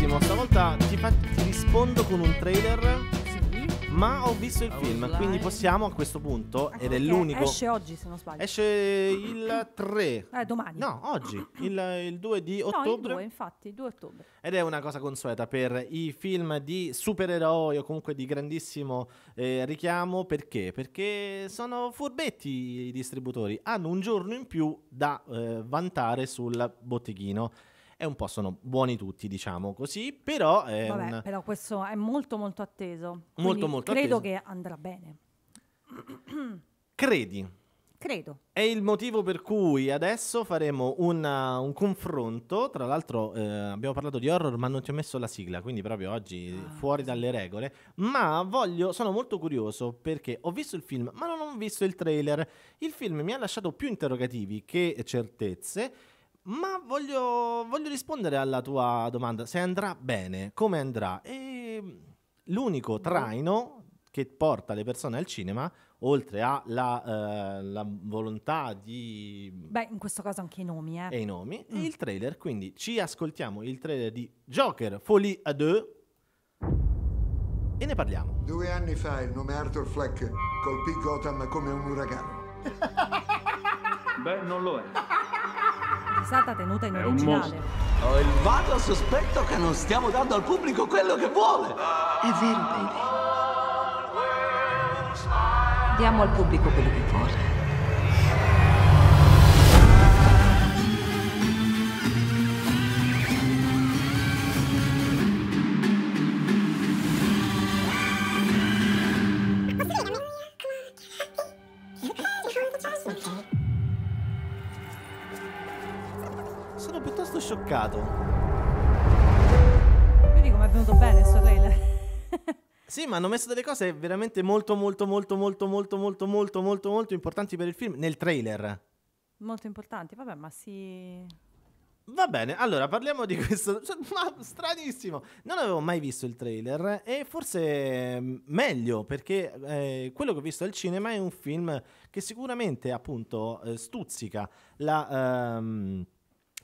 Benissimo, stavolta ti, fa- ti rispondo con un trailer. Ma ho visto il film, quindi possiamo a questo punto, ah, ed è l'unico. Esce oggi, se non sbaglio. Esce il 3. Eh, domani. No, oggi, il, il 2 di ottobre. No, 2, infatti, 2 ottobre. Ed è una cosa consueta per i film di supereroi o comunque di grandissimo eh, richiamo. Perché? Perché sono furbetti i distributori, hanno un giorno in più da eh, vantare sul botteghino e un po' sono buoni tutti, diciamo così, però... È Vabbè, un... Ehm, però questo è molto molto atteso. Molto molto credo atteso. Credo che andrà bene. Credi? Credo. È il motivo per cui adesso faremo una, un confronto. Tra l'altro, eh, abbiamo parlato di horror, ma non ti ho messo la sigla, quindi proprio oggi ah. fuori dalle regole. Ma voglio, sono molto curioso perché ho visto il film, ma non ho visto il trailer. Il film mi ha lasciato più interrogativi che certezze. Ma voglio, voglio rispondere alla tua domanda. Se andrà bene, come andrà? E mm, l'unico mm-hmm. traino che porta le persone al cinema, oltre alla eh, la volontà di... Beh, in questo caso anche i nomi, eh. E i nomi, mm. e il trailer. Quindi ci ascoltiamo il trailer di Joker Folie à deux e ne parliamo. Due anni fa il nome Arthur Fleck colpì Gotham come un uragano. Beh, non lo è. risata tenuta in originale. Ho il vago sospetto che non stiamo dando al pubblico quello che vuole. È vero, baby. Diamo al pubblico quello che vuole. mercato. Vedi come è venuto bene questo trailer. sì, ma hanno messo delle cose veramente molto, molto, molto, molto, molto, molto, molto, molto, molto importanti per il film nel trailer. Molto importanti, vabbè, ma si... Va bene, allora parliamo di questo. Ma stranissimo, non avevo mai visto il trailer e forse mm, meglio perché eh, quello che ho visto al cinema è un film che sicuramente appunto eh, stuzzica la. Ehm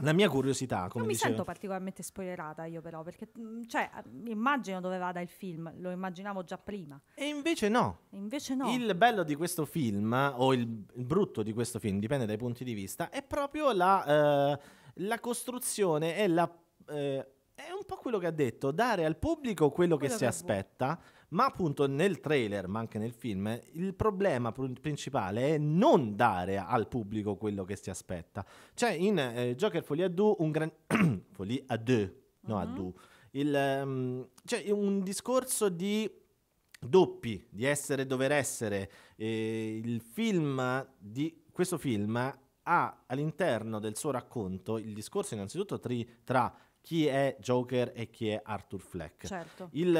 la mia curiosità, come non mi sento particolarmente spoilerata io però, perché mm, cioè, mm, immagino dove vada il film, lo immaginavo già prima. E invece no. E invece no. Il bello di questo film, o il brutto di questo film, dipende dai punti di vista, è proprio la, eh, la costruzione e la eh, è un po' quello che ha detto, dare al pubblico quello, quello che, che si è... aspetta, ma appunto nel trailer, ma anche nel film, il problema pr- principale è non dare al pubblico quello che si aspetta. Cioè in eh, Joker Folie à deux un gran... Folie à deux, no mm-hmm. à deux. Il, um, cioè un discorso di doppi, di essere e dover essere. E il film di... Questo film ha all'interno del suo racconto il discorso innanzitutto tri- tra chi è Joker e chi è Arthur Fleck. Certo. Il, uh,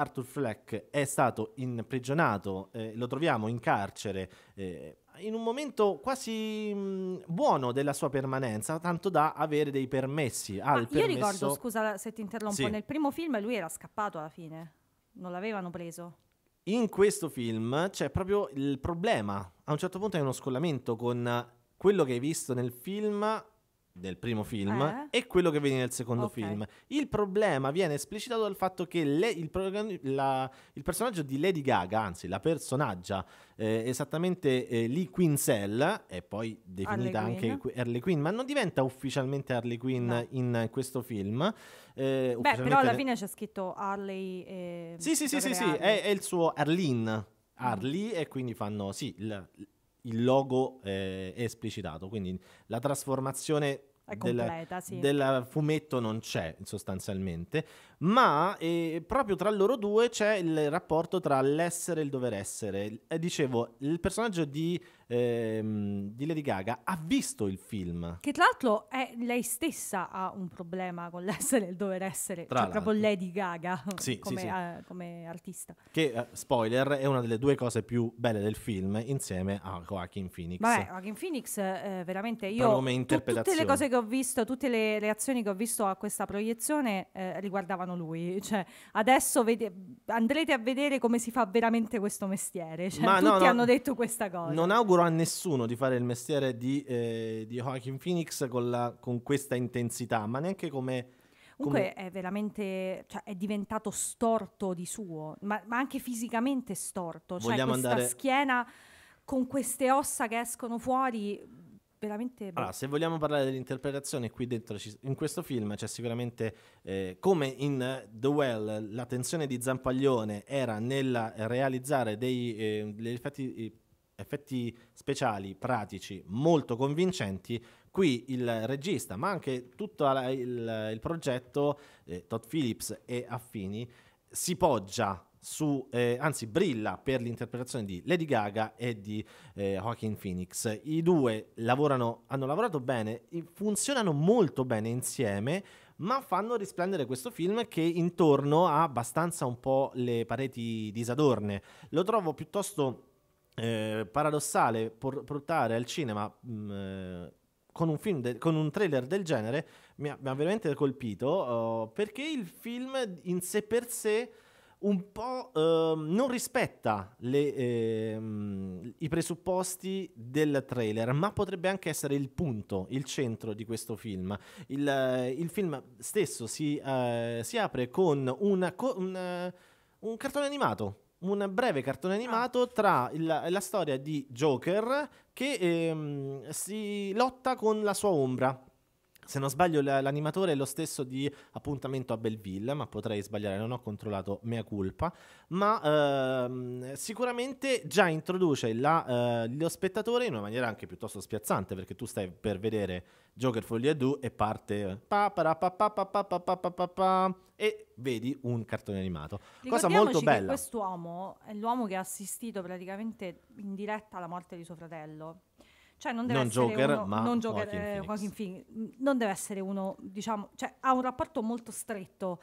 Arthur Fleck è stato imprigionato, eh, lo troviamo in carcere eh, in un momento quasi mh, mm, buono della sua permanenza, tanto da avere dei permessi. al io permesso... ricordo, scusa se ti interrompo, sì. nel primo film lui era scappato alla fine, non l'avevano preso. In questo film c'è proprio il problema. A un certo punto è uno scollamento con quello che hai visto nel film del primo film eh? e quello che viene nel secondo okay. film. Il problema viene esplicitato dal fatto che le, il, la, il, personaggio di Lady Gaga, anzi la personaggia eh, esattamente eh, Lee Quincell, e poi definita Harley anche Queen. Harley Quinn, ma non diventa ufficialmente Harley Quinn no. in questo film. Beh, però alla fine c'è scritto Harley. E... Sì, sì, sì, sì, sì, è, è, il suo Arlene. Harley, mm. e quindi fanno sì. Il, il logo eh, è esplicitato, quindi la trasformazione completa, della, sì. del fumetto non c'è sostanzialmente, ma eh, proprio tra loro due c'è il rapporto tra l'essere e il dover essere. Eh, dicevo, il personaggio di ehm, di Lady Gaga ha visto il film. Che tra l'altro è, lei stessa ha un problema con l'essere il dover essere, tra cioè proprio Lady Gaga sì, come, sì, sì. Uh, ah, come, artista. Che, uh, spoiler, è una delle due cose più belle del film insieme a Joaquin Phoenix. Vabbè, Joaquin Phoenix eh, veramente io... tutte le cose che ho visto, tutte le reazioni che ho visto a questa proiezione eh, riguardavano lui. Cioè, adesso vede- andrete a vedere come si fa veramente questo mestiere. Cioè, Ma tutti no, no, hanno detto questa cosa. Non auguro a nessuno di fare il mestiere di, eh, di Joaquin Phoenix con, la, con questa intensità, ma neanche come... Comunque è veramente, cioè, è diventato storto di suo, ma, ma anche fisicamente storto. Cioè Vogliamo questa andare... schiena con queste ossa che escono fuori, veramente... Boh. Allora, se vogliamo parlare dell'interpretazione, qui dentro, ci... in questo film c'è sicuramente, eh, come in eh, The Well, la tensione di Zampaglione era nel realizzare dei, eh, degli effetti eh, effetti speciali, pratici, molto convincenti. Qui il regista, ma anche tutto il, il progetto, eh, Todd Phillips e Affini, si poggia su, eh, anzi brilla per l'interpretazione di Lady Gaga e di eh, Joaquin Phoenix. I due lavorano, hanno lavorato bene, funzionano molto bene insieme, ma fanno risplendere questo film che intorno ha abbastanza un po' le pareti disadorne. Lo trovo piuttosto eh, paradossale por- portare al cinema mh, mm, eh, con, un de- con, un trailer del genere mi ha, mi ha veramente colpito uh, perché il film in sé per sé un po' uh, non rispetta le, eh, i presupposti del trailer, ma potrebbe anche essere il punto, il centro di questo film. Il, il film stesso si, uh, si, apre con una, co- una, un cartone animato un breve cartone ah. animato tra la, la storia di Joker che ehm, si lotta con la sua ombra. Se non sbaglio, l'animatore è lo stesso di appuntamento a Belleville, ma potrei sbagliare, non ho controllato mea culpa. Ma ehm, sicuramente già introduce la, eh, lo spettatore in una maniera anche piuttosto spiazzante, perché tu stai per vedere Joker Foglia Do e parte e vedi un cartone animato. Cosa molto bella. Quest'uomo è l'uomo che ha assistito praticamente in diretta alla morte di suo fratello. Cioè non deve non essere Joker, uno, ma non Joker, Joaquin, eh, Joaquin Phoenix. Phoenix. Non deve essere uno, diciamo, cioè, ha un rapporto molto stretto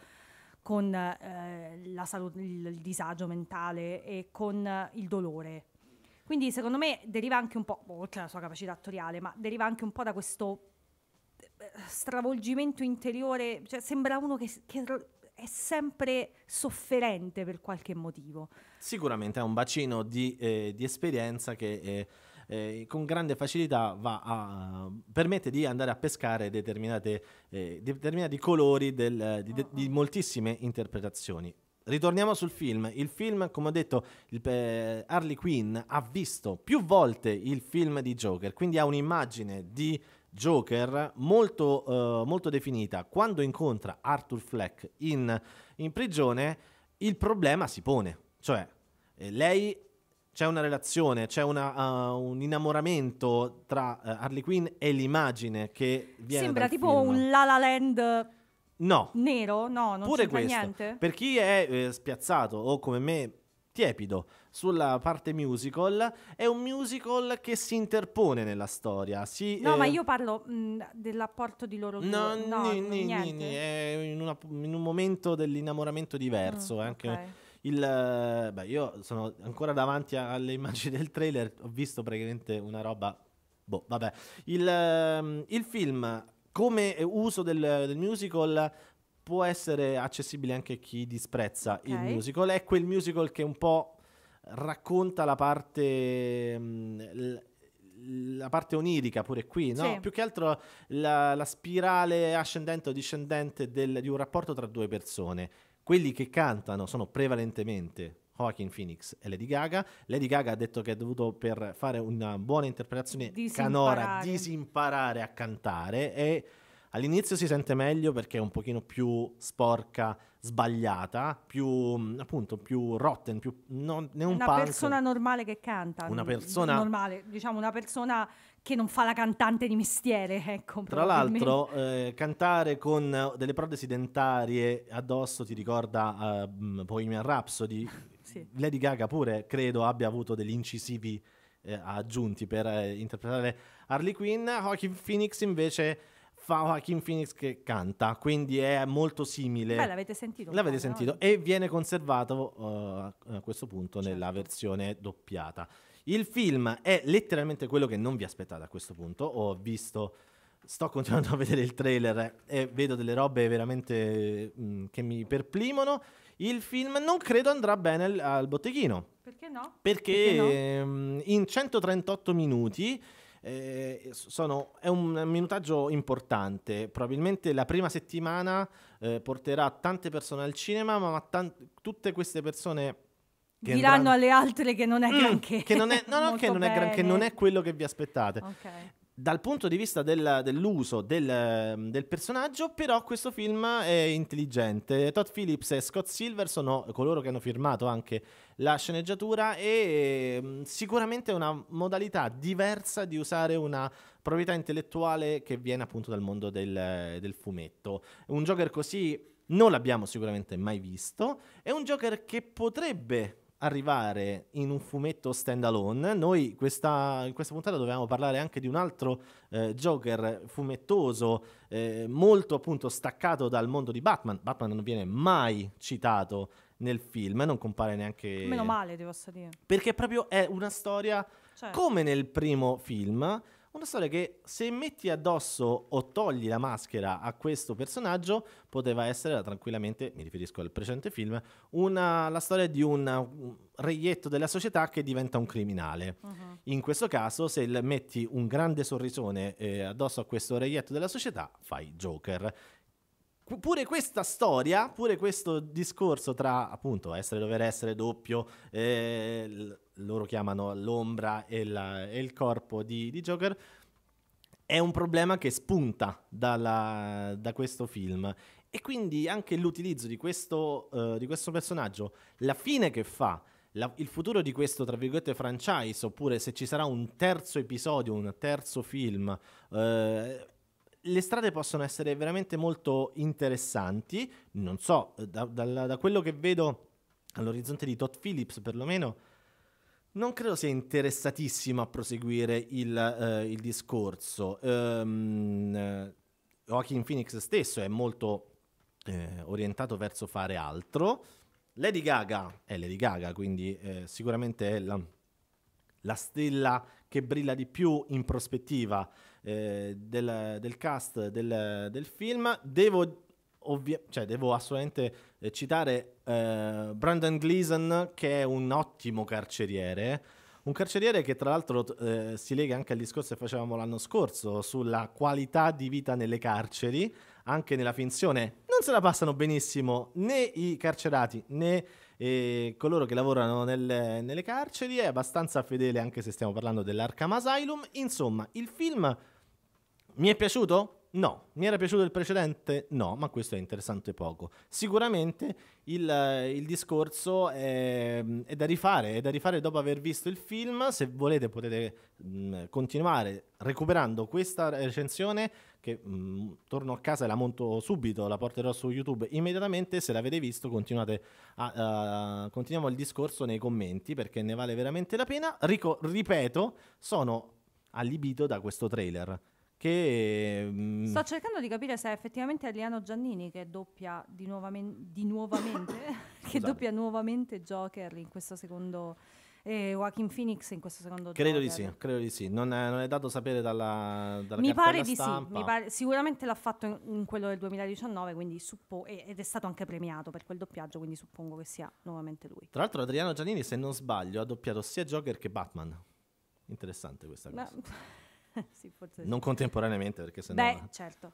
con eh, la salute, il, il disagio mentale e con eh, il dolore. Quindi secondo me deriva anche un po', oltre alla sua capacità attoriale, ma deriva anche un po' da questo eh, stravolgimento interiore, cioè sembra uno che, che è sempre sofferente per qualche motivo. Sicuramente ha un bacino di, eh, di esperienza che eh, eh, con grande facilità a, permette di andare a pescare eh, determinati colori del, di, di moltissime interpretazioni. Ritorniamo sul film. Il film, come ho detto, il, eh, Harley Quinn ha visto più volte il film di Joker, quindi ha un'immagine di Joker molto, eh, molto definita. Quando incontra Arthur Fleck in, in, prigione, il problema si pone. Cioè, eh, lei c'è una relazione, c'è una, uh, un innamoramento tra uh, Harley Quinn e l'immagine che viene Sembra tipo film. un La La Land no. nero, no, non Pure questo. niente. Per chi è eh, spiazzato o come me tiepido sulla parte musical, è un musical che si interpone nella storia. Si, no, eh... ma io parlo mh, mm, dell'apporto di loro due. No, no, no ni, ni, niente. Ni, è in, una, in, un momento dell'innamoramento diverso, mm, anche okay il, eh, beh, io sono ancora davanti alle immagini del trailer, ho visto praticamente una roba... Boh, vabbè. Il, ehm, il film come uso del, del musical può essere accessibile anche a chi disprezza okay. il musical. È quel musical che un po' racconta la parte. Mh, mm, la parte onirica pure qui, no? Sì. Più che altro la, la spirale ascendente o discendente del, di un rapporto tra due persone quelli che cantano sono prevalentemente Joaquin Phoenix e Lady Gaga. Lady Gaga ha detto che è dovuto per fare una buona interpretazione disimparare. canora disimparare a cantare e all'inizio si sente meglio perché è un pochino più sporca, sbagliata, più mm, appunto più rotten, più non, ne un una punk. persona normale che canta. Una persona normale, diciamo una persona che non fa la cantante di mestiere, ecco. Tra l'altro, eh, cantare con eh, delle protesi dentarie addosso ti ricorda eh, Bohemian Rhapsody. sì. Lady Gaga pure credo abbia avuto degli incisivi eh, aggiunti per eh, interpretare Harley Quinn. Joaquin Phoenix invece fa Joaquin Phoenix che canta, quindi è molto simile. Beh, l'avete sentito. L'avete poi, sentito no? e viene conservato uh, a questo punto certo. nella versione doppiata. Il film è letteralmente quello che non vi aspettate a questo punto. Ho visto, sto continuando a vedere il trailer e vedo delle robe veramente mh, mm, che mi perplimono. Il film non credo andrà bene al, al botteghino. Perché no? Perché, Perché no? Ehm, in 138 minuti eh, sono, è un minutaggio importante. Probabilmente la prima settimana eh, porterà tante persone al cinema, ma, ma tan- tutte queste persone diranno andranno... alle altre che non è mm, granché. Che non è, no, no, che non è, gran, non è, quello che vi aspettate. Okay. Dal punto di vista del, dell'uso del, del, personaggio, però, questo film è intelligente. Todd Phillips e Scott Silver sono coloro che hanno firmato anche la sceneggiatura e mm, sicuramente una modalità diversa di usare una proprietà intellettuale che viene appunto dal mondo del, del fumetto. Un Joker così non l'abbiamo sicuramente mai visto. È un Joker che potrebbe arrivare in un fumetto stand alone. Noi questa, in questa puntata dovevamo parlare anche di un altro eh, Joker fumettoso, eh, molto appunto staccato dal mondo di Batman. Batman non viene mai citato nel film, non compare neanche... Meno male, devo dire. Perché proprio è una storia cioè. come nel primo film una storia che se metti addosso o togli la maschera a questo personaggio poteva essere tranquillamente, mi riferisco al precedente film, una, la storia di un reietto della società che diventa un criminale. Uh-huh. In questo caso se metti un grande sorrisone eh, addosso a questo reietto della società fai Joker pure questa storia, pure questo discorso tra appunto essere dover essere doppio, eh, loro chiamano l'ombra e, la, e il corpo di, di, Joker, è un problema che spunta dalla, da questo film. E quindi anche l'utilizzo di questo, uh, di questo personaggio, la fine che fa, la, il futuro di questo, tra virgolette, franchise, oppure se ci sarà un terzo episodio, un terzo film, uh, le strade possono essere veramente molto interessanti. Non so, da, da, da quello che vedo all'orizzonte di Todd Phillips perlomeno non credo sia interessatissimo a proseguire il, eh, il discorso. Um, Joaquin Phoenix stesso è molto eh, orientato verso fare altro. Lady Gaga è Lady Gaga, quindi eh, sicuramente è la, la, stella che brilla di più in prospettiva eh, del, del, cast del, del film. Devo, ovvia- cioè, devo assolutamente eh, citare eh, Brandon Gleason, che è un ottimo carceriere. Un carceriere che tra l'altro eh, si lega anche al discorso che facevamo l'anno scorso sulla qualità di vita nelle carceri, anche nella finzione. Non se la passano benissimo né i carcerati né eh, coloro che lavorano nel, nelle carceri, è abbastanza fedele anche se stiamo parlando dell'Arkham Asylum. Insomma, il film mi è piaciuto? No, mi era piaciuto il precedente? No, ma questo è interessante poco. Sicuramente il, il discorso è, è, da rifare, è da rifare dopo aver visto il film. Se volete potete mh, mm, continuare recuperando questa recensione che mh, mm, torno a casa e la monto subito, la porterò su YouTube immediatamente. Se l'avete visto continuate a, uh, continuiamo il discorso nei commenti perché ne vale veramente la pena. Rico, ripeto, sono allibito da questo trailer che, mm, Sto cercando di capire se è effettivamente Adriano Giannini che doppia di, nuovamen- di nuovamente che Scusate. doppia nuovamente Joker in questo secondo e Joaquin Phoenix in questo secondo credo Joker. di sì, credo di sì. Non è, non è dato sapere dalla, dalla mi pare di stampa. sì, mi pare, sicuramente l'ha fatto in, in quello del 2019 quindi suppo- ed è stato anche premiato per quel doppiaggio quindi suppongo che sia nuovamente lui tra l'altro Adriano Giannini se non sbaglio ha doppiato sia Joker che Batman interessante questa cosa Beh. sì, forse non contemporaneamente perché sennò... Beh, certo.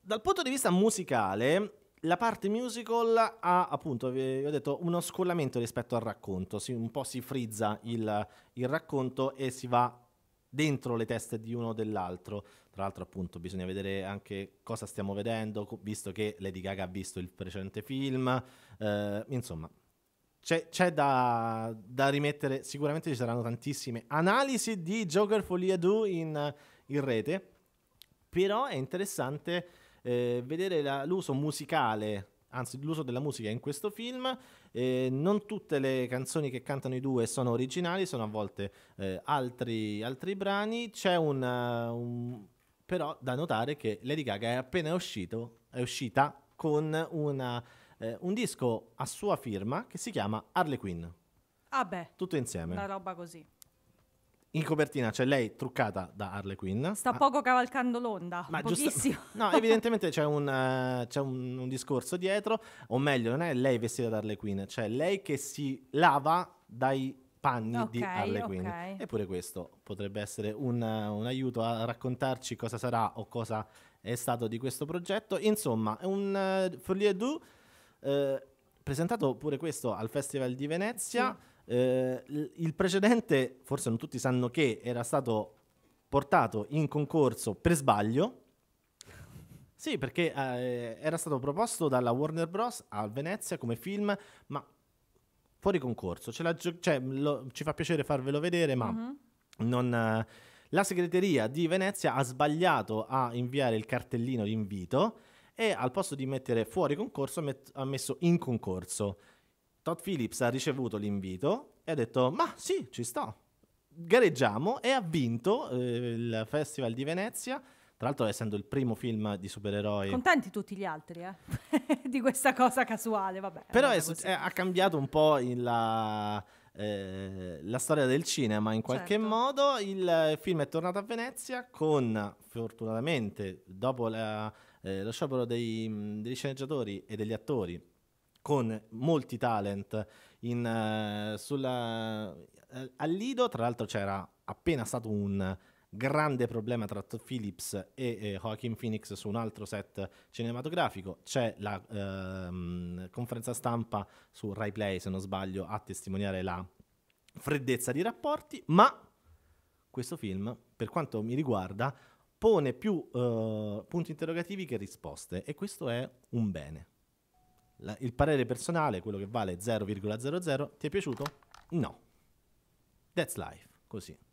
Dal punto di vista musicale, la parte musical ha appunto, vi ho detto, uno scollamento rispetto al racconto, si, un po' si frizza il, il, racconto e si va dentro le teste di uno o dell'altro. Tra l'altro appunto bisogna vedere anche cosa stiamo vedendo, visto che Lady Gaga ha visto il precedente film, eh, insomma c'è, c'è da, da, rimettere, sicuramente ci saranno tantissime analisi di Joker Folia 2 in, in, rete, però è interessante eh, vedere la, l'uso musicale, anzi l'uso della musica in questo film, eh, non tutte le canzoni che cantano i due sono originali, sono a volte eh, altri, altri, brani, c'è un, eh, un... però da notare che Lady Gaga è appena uscito, è uscita con una eh, un disco a sua firma che si chiama Harley Quinn. Ah beh. Tutto insieme. Una roba così. In copertina c'è lei truccata da Harley Quinn. Sta ah. poco cavalcando l'onda, Ma pochissimo. Giusto, no, evidentemente c'è, un, uh, c'è un, un, discorso dietro, o meglio, non è lei vestita da Harley Quinn, c'è lei che si lava dai panni okay, di Harley Quinn. Okay. Eppure questo potrebbe essere un, uh, un, aiuto a raccontarci cosa sarà o cosa è stato di questo progetto. Insomma, è un uh, folie du eh, presentato pure questo al Festival di Venezia. Sì. Eh, il precedente, forse non tutti sanno che era stato portato in concorso per sbaglio. Sì, perché eh, era stato proposto dalla Warner Bros. a Venezia come film, ma fuori concorso. Gio- cioè, lo, ci fa piacere farvelo vedere, ma uh-huh. non... Eh, la segreteria di Venezia ha sbagliato a inviare il cartellino d'invito e al posto di mettere fuori concorso met- ha messo in concorso. Todd Phillips ha ricevuto l'invito e ha detto ma sì, ci sto, gareggiamo e ha vinto eh, il Festival di Venezia. Tra l'altro, essendo il primo film di supereroi. Contenti tutti gli altri, eh? di questa cosa casuale, vabbè. Però è, è, ha cambiato un po' la, eh, la, storia del cinema in qualche certo. modo. Il film è tornato a Venezia con, fortunatamente, dopo la eh, lo sciopero dei, mm, degli sceneggiatori e degli attori con molti talent in, uh, sulla, uh, al Lido, tra l'altro c'era appena stato un grande problema tra Todd Phillips e eh, Joaquin Phoenix su un altro set cinematografico. C'è la ehm, conferenza stampa su Rai Play, se non sbaglio, a testimoniare la freddezza di rapporti, ma questo film, per quanto mi riguarda, pone più eh, punti interrogativi che risposte e questo è un bene. La, il parere personale, quello che vale 0,00, ti è piaciuto? No. That's life, così.